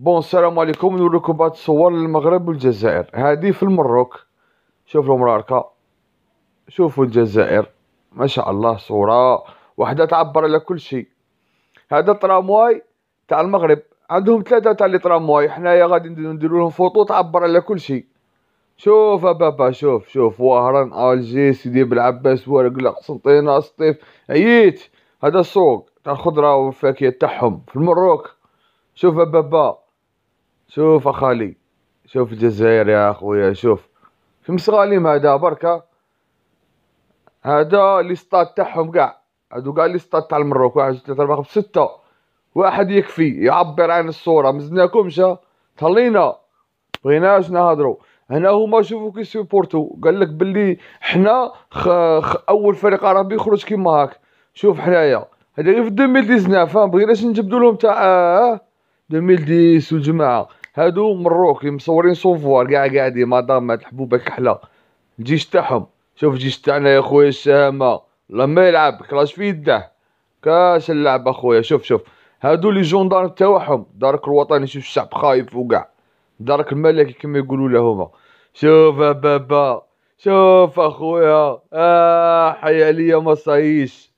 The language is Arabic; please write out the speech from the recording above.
بون السلام عليكم نوريكم بعض الصور للمغرب والجزائر هذه في المروك شوف المراركة شوفوا الجزائر ما شاء الله صورة واحدة تعبر على كل شيء هذا الترامواي تاع المغرب عندهم ثلاثة تاع لي ترامواي حنايا غادي نديرو لهم فوطو تعبر على كل شيء شوف بابا شوف شوف وهران الجي سيدي بلعباس ورقلة قسنطينة سطيف عييت هذا السوق تاع الخضرة والفاكهة تاعهم في المروك شوف بابا شوف اخالي شوف الجزائر يا اخويا شوف في مسغاليم هذا بركة هذا لي ستاد تاعهم كاع هادو كاع لي ستاد تاع المروك واحد جوج ثلاثة أربعة خمسة ستة واحد يكفي يعبر عن الصورة مزناكمش تهلينا بغيناش نهضرو هنا هما شوفوا كي سيبورتو قال لك حنا خ... خ... اول فريق عربي يخرج كيما هاك شوف حنايا هذا غير في 2019 ديزناف بغيناش نجبدوا لهم تاع 2010 آه، آه. والجماعه هادو مروك مصورين صوفوار كاع قاعدين مدام الحبوبه كحله الجيش تاعهم شوف الجيش تاعنا يا خويا السهامه لما يلعب كلاش في يده كاش اللعب اخويا شوف شوف هادو لي جوندار تاعهم دارك الوطني شوف الشعب خايف وكاع دارك الملكي كما يقولوا له هما شوف بابا شوف اخويا اه حيا ليا ما صايش